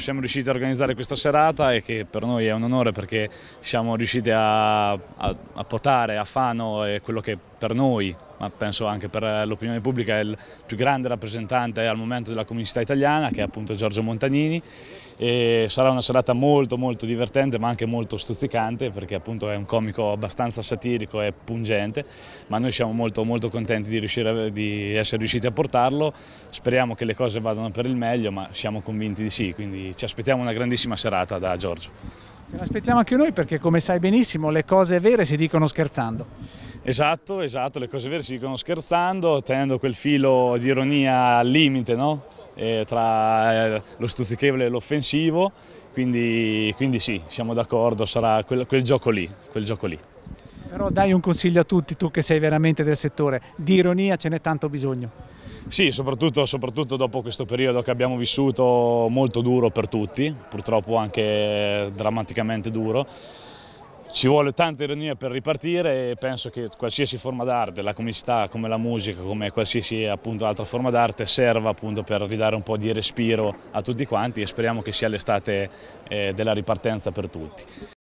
Siamo riusciti a organizzare questa serata e che per noi è un onore perché siamo riusciti a, a, a portare a Fano eh, quello che per noi, ma penso anche per l'opinione pubblica, è il più grande rappresentante al momento della comunità italiana, che è appunto Giorgio Montanini. E sarà una serata molto molto divertente, ma anche molto stuzzicante, perché appunto è un comico abbastanza satirico e pungente, ma noi siamo molto molto contenti di, a, di essere riusciti a portarlo. Speriamo che le cose vadano per il meglio, ma siamo convinti di sì, quindi ci aspettiamo una grandissima serata da Giorgio. Ce l'aspettiamo anche noi perché come sai benissimo le cose vere si dicono scherzando. Esatto, esatto, le cose vere si dicono scherzando, tenendo quel filo di ironia al limite, no? eh, tra lo stuzzichevole e l'offensivo, quindi, quindi, sì, siamo d'accordo, sarà quel, quel, gioco lì, quel gioco lì. Però dai un consiglio a tutti, tu che sei veramente del settore, di ironia ce n'è tanto bisogno. Sì, soprattutto, soprattutto, dopo questo periodo che abbiamo vissuto molto duro per tutti, purtroppo anche drammaticamente duro, ci vuole tanta ironia per ripartire e penso che qualsiasi forma d'arte, la comunità come la musica, come qualsiasi appunto altra forma d'arte, serva appunto per ridare un po' di respiro a tutti quanti e speriamo che sia l'estate eh, della ripartenza per tutti.